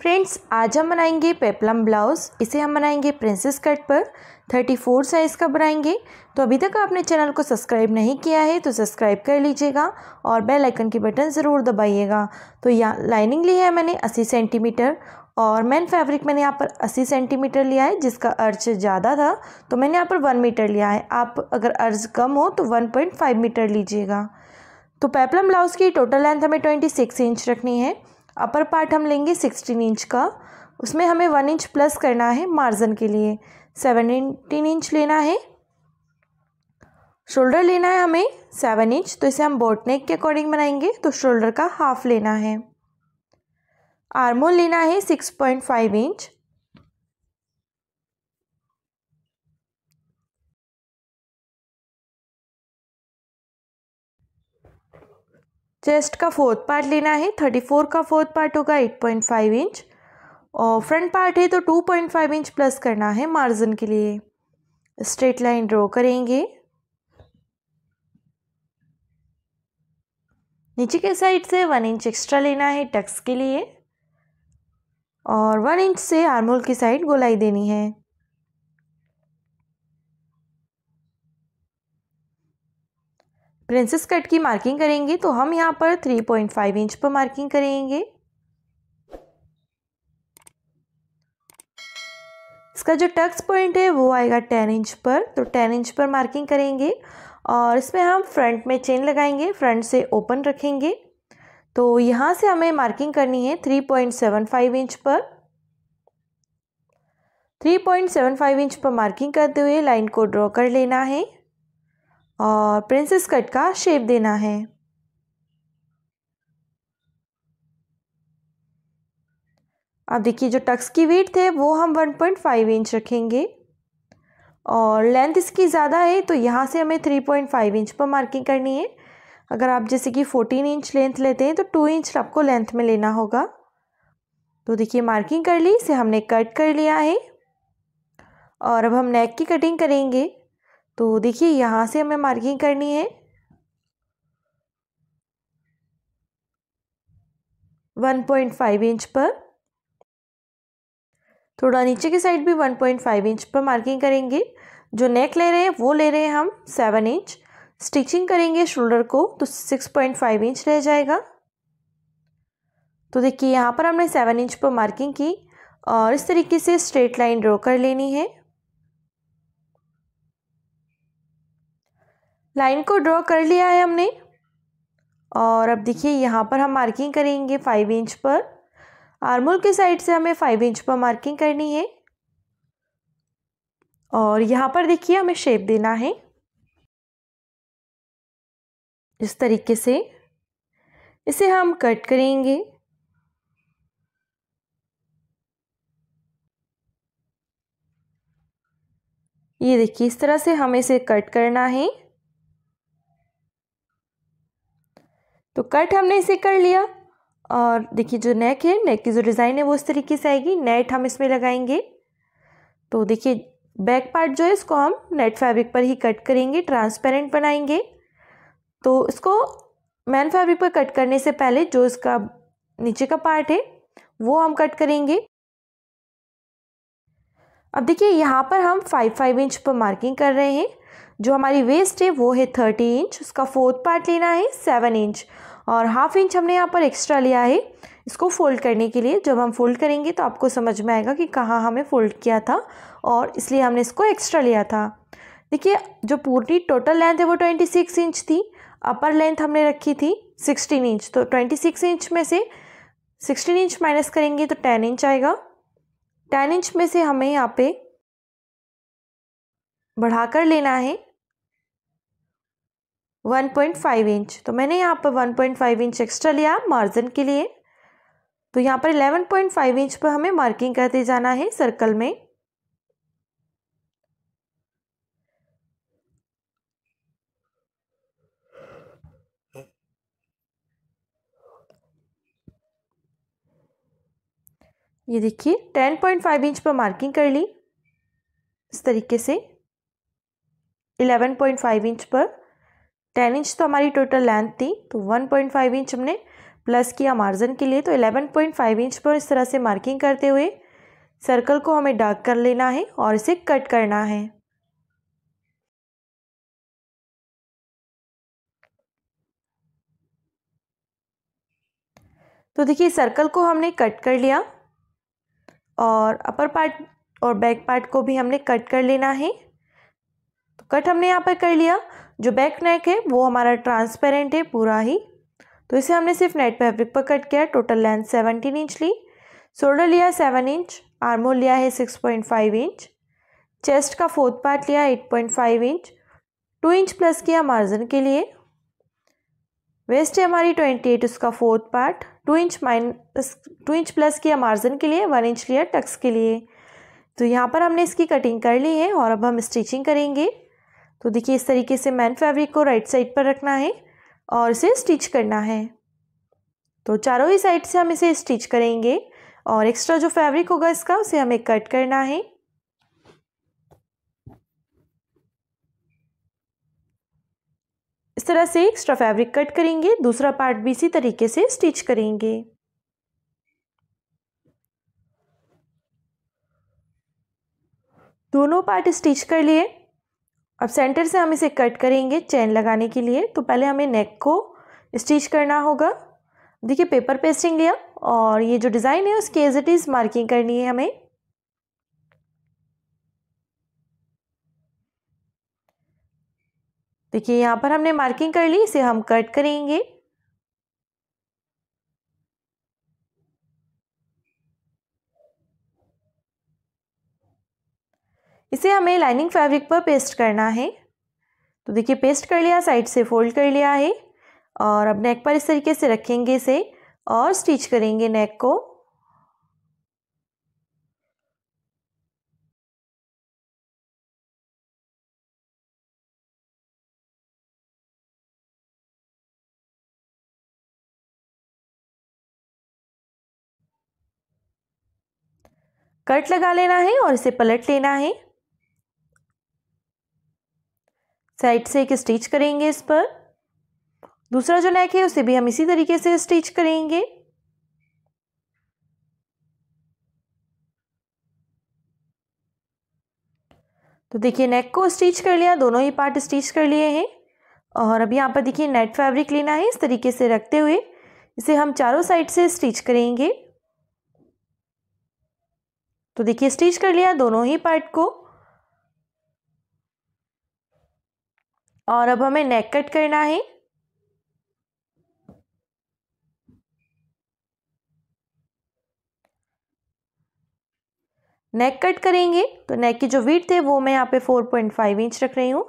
friends आज हम बनाएंगे पेपलम ब्लाउज़ इसे हम बनाएंगे प्रिंसेस कट पर 34 साइज़ का बनाएंगे तो अभी तक आपने चैनल को सब्सक्राइब नहीं किया है तो सब्सक्राइब कर लीजिएगा और बेल आइकन की बटन ज़रूर दबाइएगा तो यहाँ लाइनिंग ली है मैंने 80 सेंटीमीटर और मेन फैब्रिक मैंने यहाँ पर 80 सेंटीमीटर लिया है जिसका अर्ज ज़्यादा था तो मैंने यहाँ पर वन मीटर लिया है आप अगर अर्ज कम हो तो वन मीटर लीजिएगा तो पेपलम ब्लाउज़ की टोटल लेंथ हमें ट्वेंटी इंच रखनी है अपर पार्ट हम लेंगे सिक्सटीन इंच का उसमें हमें वन इंच प्लस करना है मार्जन के लिए सेवनटीन इंच लेना है शोल्डर लेना है हमें सेवन इंच तो इसे हम बोटनेक के अकॉर्डिंग बनाएंगे तो शोल्डर का हाफ लेना है आर्मोल लेना है six point five inch chest का फोर्थ पार्ट लेना है थर्टी फोर का फोर्थ पार्ट होगा एट पॉइंट फाइव इंच और फ्रंट पार्ट है तो two point five inch plus करना है मार्जिन के लिए स्ट्रेट लाइन ड्रॉ करेंगे नीचे के साइड से वन इंच एक्स्ट्रा लेना है टक्स के लिए और वन इंच से आर्मोल की साइड गोलाई देनी है प्रिंसेस कट की मार्किंग करेंगे तो हम यहाँ पर 3.5 इंच पर मार्किंग करेंगे इसका जो टक्स पॉइंट है वो आएगा 10 इंच पर तो 10 इंच पर मार्किंग करेंगे और इसमें हम फ्रंट में चेन लगाएंगे फ्रंट से ओपन रखेंगे तो यहाँ से हमें मार्किंग करनी है 3.75 इंच पर 3.75 इंच पर मार्किंग करते हुए लाइन को ड्रॉ कर लेना है और प्रिंसेस कट का शेप देना है अब देखिए जो टक्स की वेट थे वो हम 1.5 इंच रखेंगे और लेंथ इसकी ज़्यादा है तो यहाँ से हमें 3.5 इंच पर मार्किंग करनी है अगर आप जैसे कि 14 इंच लेंथ लेते हैं तो 2 इंच आपको लेंथ में लेना होगा तो देखिए मार्किंग कर ली इसे हमने कट कर लिया है और अब हम नेक की कटिंग करेंगे तो देखिए यहाँ से हमें मार्किंग करनी है वन पॉइंट फाइव इंच पर थोड़ा नीचे की साइड भी वन पॉइंट फाइव इंच पर मार्किंग करेंगे जो नेक ले रहे हैं वो ले रहे हैं हम सेवन इंच स्टिचिंग करेंगे शोल्डर को तो सिक्स पॉइंट फाइव इंच रह जाएगा तो देखिए यहाँ पर हमने सेवन इंच पर मार्किंग की और इस तरीके से स्ट्रेट लाइन ड्रॉ कर लेनी है लाइन को ड्रॉ कर लिया है हमने और अब देखिए यहाँ पर हम मार्किंग करेंगे फाइव इंच पर आर्मोल के साइड से हमें फाइव इंच पर मार्किंग करनी है और यहाँ पर देखिए हमें शेप देना है इस तरीके से इसे हम कट करेंगे ये देखिए इस तरह से हमें इसे कट करना है तो कट हमने इसे कर लिया और देखिए जो नेक है नेक की जो डिज़ाइन है वो इस तरीके से आएगी नेट हम इसमें लगाएंगे तो देखिए बैक पार्ट जो है इसको हम नेट फैब्रिक पर ही कट करेंगे ट्रांसपेरेंट बनाएंगे तो इसको मैन फैब्रिक पर कट करने से पहले जो इसका नीचे का पार्ट है वो हम कट करेंगे अब देखिए यहाँ पर हम फाइव फाइव इंच पर मार्किंग कर रहे हैं जो हमारी वेस्ट है वो है थर्टी इंच उसका फोर्थ पार्ट लेना है सेवन इंच और हाफ इंच हमने यहाँ पर एक्स्ट्रा लिया है इसको फोल्ड करने के लिए जब हम फोल्ड करेंगे तो आपको समझ में आएगा कि कहाँ हमें फोल्ड किया था और इसलिए हमने इसको एक्स्ट्रा लिया था देखिए जो पूरी टोटल लेंथ है वो ट्वेंटी सिक्स इंच थी अपर लेंथ हमने रखी थी सिक्सटीन इंच तो ट्वेंटी सिक्स इंच में से सिक्सटीन इंच माइनस करेंगे तो टेन इंच आएगा टेन इंच में से हमें यहाँ पे बढ़ाकर लेना है 1.5 इंच तो मैंने यहाँ पर 1.5 इंच एक्स्ट्रा लिया मार्जिन के लिए तो यहाँ पर 11.5 इंच पर हमें मार्किंग करते जाना है सर्कल में ये देखिए 10.5 इंच पर मार्किंग कर ली इस तरीके से 11.5 इंच पर टेन इंच तो हमारी टोटल लेंथ थी तो वन पॉइंट फाइव इंच हमने प्लस किया मार्जिन के लिए तो एलेवन पॉइंट फाइव इंच पर इस तरह से मार्किंग करते हुए सर्कल को हमें डार्क कर लेना है और इसे कट करना है तो देखिए सर्कल को हमने कट कर लिया और अपर पार्ट और बैक पार्ट को भी हमने कट कर लेना है तो कट हमने यहाँ पर कर लिया जो बैक नेक है वो हमारा ट्रांसपेरेंट है पूरा ही तो इसे हमने सिर्फ नेट फैब्रिक पर कट किया टोटल लेंथ सेवनटीन इंच ली शोल्डर लिया सेवन इंच आर्मोल लिया है six point five inch chest का फोर्थ पार्ट लिया eight point five inch two inch plus किया मार्जिन के लिए वेस्ट है हमारी ट्वेंटी एट उसका fourth part two inch minus two inch plus किया मार्जिन के लिए वन इंच लिया टक्स के लिए तो यहाँ पर हमने इसकी कटिंग कर ली है और अब हम स्टिचिंग करेंगे तो देखिए इस तरीके से मैन फैब्रिक को राइट साइड पर रखना है और इसे स्टिच करना है तो चारों ही साइड से हम इसे स्टिच करेंगे और एक्स्ट्रा जो फैब्रिक होगा इसका उसे हमें कट करना है इस तरह से एक्स्ट्रा फैब्रिक कट करेंगे दूसरा पार्ट भी इसी तरीके से स्टिच करेंगे दोनों पार्ट स्टिच कर लिए अब सेंटर से हम इसे कट करेंगे चैन लगाने के लिए तो पहले हमें नेक को स्टिच करना होगा देखिए पेपर पेस्टिंग लिया और ये जो डिज़ाइन है उसके एज इट इज़ मार्किंग करनी है हमें देखिए यहाँ पर हमने मार्किंग कर ली इसे हम कट करेंगे इसे हमें लाइनिंग फैब्रिक पर पेस्ट करना है तो देखिए पेस्ट कर लिया साइड से फोल्ड कर लिया है और अब नेक पर इस तरीके से रखेंगे इसे और स्टिच करेंगे नेक को कट लगा लेना है और इसे पलट लेना है साइड से एक स्टिच करेंगे इस पर दूसरा जो नेक है उसे भी हम इसी तरीके से स्टिच करेंगे तो देखिए नेक को स्टिच कर लिया दोनों ही पार्ट स्टिच कर लिए हैं और अब यहाँ पर देखिए नेट फैब्रिक लेना है इस तरीके से रखते हुए इसे हम चारों साइड से स्टिच करेंगे तो देखिए स्टिच कर लिया दोनों ही पार्ट को और अब हमें नेक कट करना है नेक कट करेंगे तो नेक की जो वीट है वो मैं यहाँ पे 4.5 इंच रख रही हूँ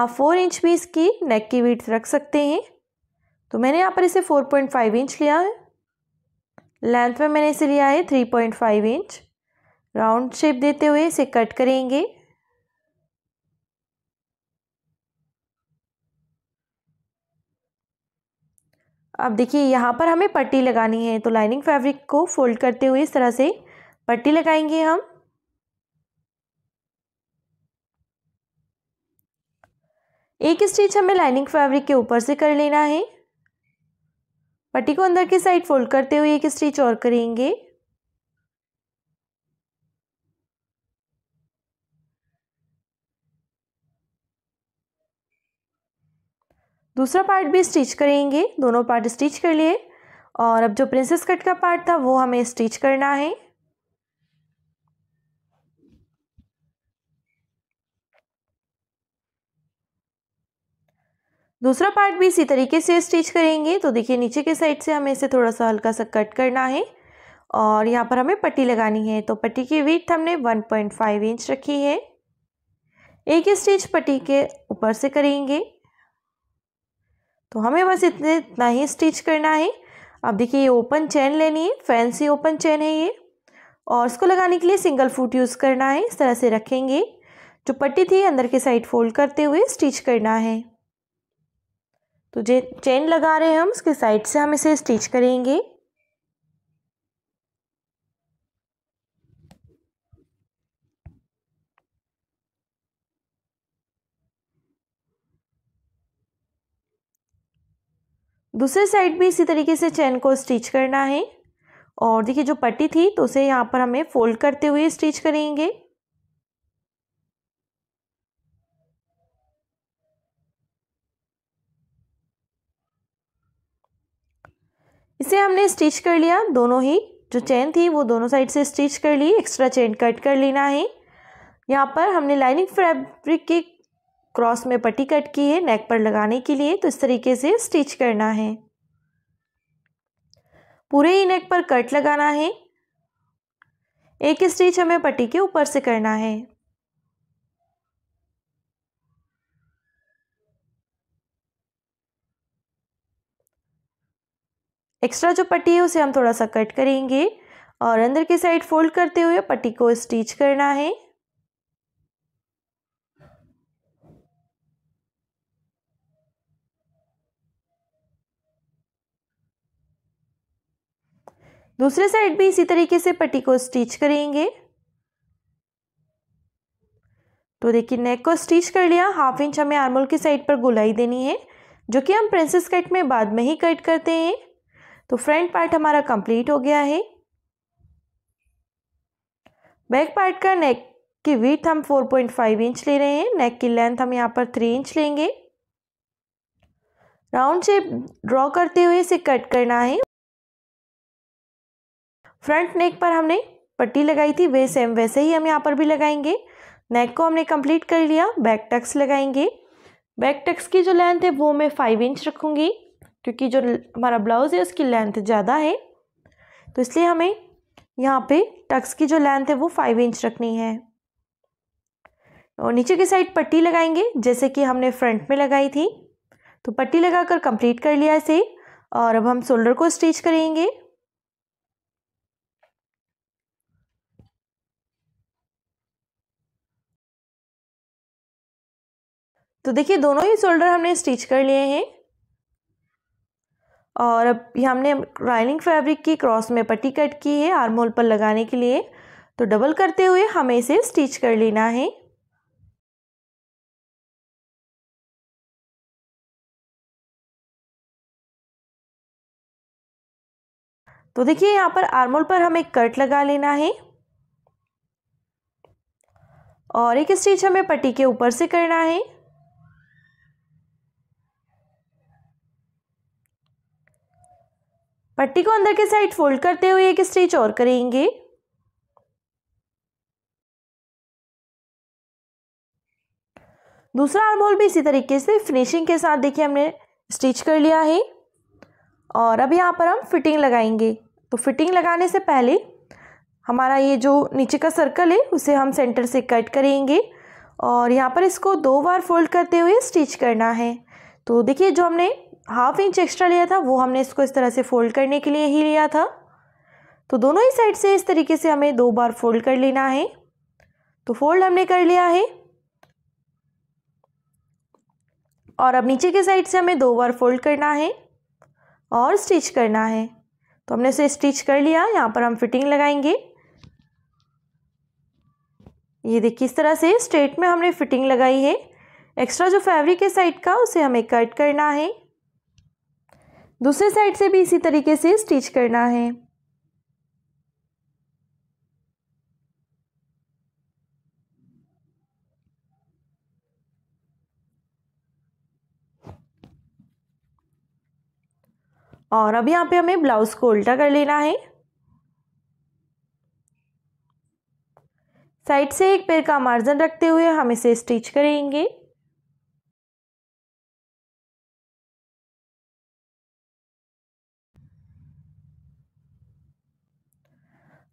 आप 4 इंच भी इसकी नेक की वीट रख सकते हैं तो मैंने यहाँ पर इसे 4.5 इंच लिया है लेंथ में मैंने इसे लिया है 3.5 इंच राउंड शेप देते हुए इसे कट करेंगे अब देखिए यहाँ पर हमें पट्टी लगानी है तो लाइनिंग फैब्रिक को फोल्ड करते हुए इस तरह से पट्टी लगाएंगे हम एक स्टिच हमें लाइनिंग फैब्रिक के ऊपर से कर लेना है पट्टी को अंदर की साइड फोल्ड करते हुए एक स्टिच और करेंगे दूसरा पार्ट भी स्टिच करेंगे दोनों पार्ट स्टिच कर लिए और अब जो प्रिंसेस कट का पार्ट था वो हमें स्टिच करना है दूसरा पार्ट भी इसी तरीके से स्टिच करेंगे तो देखिए नीचे के साइड से हमें इसे थोड़ा सा हल्का सा कट करना है और यहाँ पर हमें पट्टी लगानी है तो पट्टी की वीथ हमने 1.5 इंच रखी है एक स्टिच पट्टी के ऊपर से करेंगे तो हमें बस इतने इतना ही स्टिच करना है अब देखिए ये ओपन चैन लेनी है फैंसी ओपन चेन है ये और इसको लगाने के लिए सिंगल फूट यूज़ करना है इस तरह से रखेंगे जो पट्टी थी अंदर के साइड फोल्ड करते हुए स्टिच करना है तो जे चेन लगा रहे हैं हम उसके साइड से हम इसे स्टिच करेंगे दूसरे साइड भी इसी तरीके से चैन को स्टिच करना है और देखिए जो पट्टी थी तो उसे यहाँ पर हमें फोल्ड करते हुए स्टिच करेंगे इसे हमने स्टिच कर लिया दोनों ही जो चेन थी वो दोनों साइड से स्टिच कर ली एक्स्ट्रा चेन कट कर लेना है यहाँ पर हमने लाइनिंग फैब्रिक के क्रॉस में पट्टी कट की है नेक पर लगाने के लिए तो इस तरीके से स्टिच करना है पूरे ही नेक पर कट लगाना है एक स्टिच हमें पट्टी के ऊपर से करना है एक्स्ट्रा जो पट्टी है उसे हम थोड़ा सा कट करेंगे और अंदर की साइड फोल्ड करते हुए पट्टी को स्टिच करना है दूसरे साइड भी इसी तरीके से पट्टी को स्टिच करेंगे तो देखिए नेक को स्टिच कर लिया हाफ इंच हमें आर्मोल की साइड पर गोलाई देनी है जो कि हम प्रिंसेस कट में बाद में ही कट करते हैं तो फ्रंट पार्ट हमारा कंप्लीट हो गया है बैक पार्ट का नेक की विथ हम 4.5 इंच ले रहे हैं नेक की लेंथ हम यहाँ पर 3 इंच लेंगे राउंड शेप ड्रॉ करते हुए इसे कट करना है फ्रंट नेक पर हमने पट्टी लगाई थी वे सेम वैसे ही हम यहाँ पर भी लगाएंगे नेक को हमने कंप्लीट कर लिया बैक टक्स लगाएंगे बैक टक्स की जो लेंथ है वो मैं फाइव इंच रखूँगी क्योंकि जो हमारा ब्लाउज़ है उसकी लेंथ ज़्यादा है तो इसलिए हमें यहाँ पे टक्स की जो लेंथ है वो फाइव इंच रखनी है और नीचे की साइड पट्टी लगाएंगे जैसे कि हमने फ्रंट में लगाई थी तो पट्टी लगाकर कंप्लीट कर लिया इसे और अब हम शोल्डर को स्टिच करेंगे तो देखिए दोनों ही शोल्डर हमने स्टिच कर लिए हैं और अब ये हमने राइनिंग फैब्रिक की क्रॉस में पट्टी कट की है आर्मोल पर लगाने के लिए तो डबल करते हुए हमें इसे स्टिच कर लेना है तो देखिए यहाँ पर आर्मोल पर हमें कट लगा लेना है और एक स्टिच हमें पट्टी के ऊपर से करना है पट्टी को अंदर के साइड फोल्ड करते हुए एक स्टिच और करेंगे दूसरा आर्म होल भी इसी तरीके से फिनिशिंग के साथ देखिए हमने स्टिच कर लिया है और अब यहाँ पर हम फिटिंग लगाएंगे तो फिटिंग लगाने से पहले हमारा ये जो नीचे का सर्कल है उसे हम सेंटर से कट करेंगे और यहाँ पर इसको दो बार फोल्ड करते हुए स्टिच करना है तो देखिए जो हमने हाफ इंच एक्स्ट्रा लिया था वो हमने इसको इस तरह से फोल्ड करने के लिए ही लिया था तो दोनों ही साइड से इस तरीके से हमें दो बार फोल्ड कर लेना है तो फोल्ड हमने कर लिया है और अब नीचे के साइड से हमें दो बार फोल्ड करना है और स्टिच करना है तो हमने उसे स्टिच कर लिया यहाँ पर हम फिटिंग लगाएंगे ये देखिए इस तरह से स्ट्रेट में हमने फिटिंग लगाई है एक्स्ट्रा जो फैब्रिक है साइड का उसे हमें कट करना है दूसरे साइड से भी इसी तरीके से स्टिच करना है और अब यहाँ पे हमें ब्लाउज़ को उल्टा कर लेना है साइड से एक पैर का मार्जिन रखते हुए हम इसे स्टिच करेंगे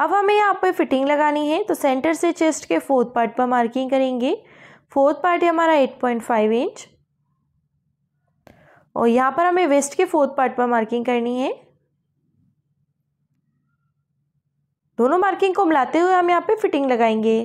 अब हमें यहाँ पे फिटिंग लगानी है तो सेंटर से चेस्ट के फोर्थ पार्ट पर मार्किंग करेंगे फोर्थ पार्ट है हमारा एट पॉइंट फाइव इंच और यहाँ पर हमें वेस्ट के फोर्थ पार्ट पर मार्किंग करनी है दोनों मार्किंग को मिलाते हुए हम यहाँ पे फिटिंग लगाएंगे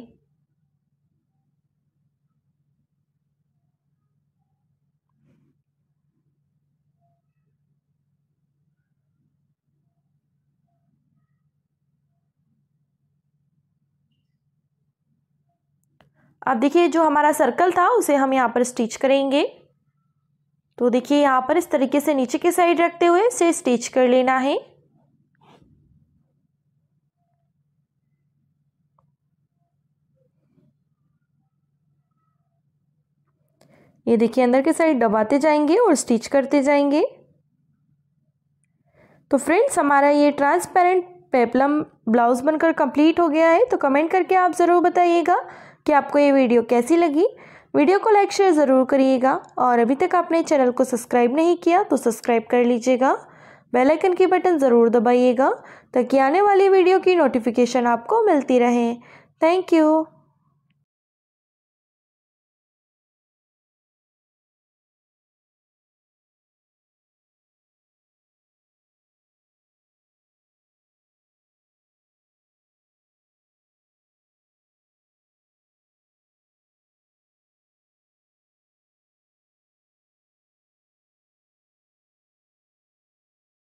अब देखिए जो हमारा सर्कल था उसे हम यहाँ पर स्टिच करेंगे तो देखिए यहाँ पर इस तरीके से नीचे के साइड रखते हुए इसे स्टिच कर लेना है ये देखिए अंदर के साइड दबाते जाएंगे और स्टिच करते जाएंगे तो फ्रेंड्स हमारा ये ट्रांसपेरेंट पेपलम ब्लाउज़ बनकर कंप्लीट हो गया है तो कमेंट करके आप ज़रूर बताइएगा कि आपको ये वीडियो कैसी लगी वीडियो को लाइक शेयर ज़रूर करिएगा और अभी तक आपने चैनल को सब्सक्राइब नहीं किया तो सब्सक्राइब कर लीजिएगा बेल आइकन की बटन ज़रूर दबाइएगा ताकि आने वाली वीडियो की नोटिफिकेशन आपको मिलती रहे थैंक यू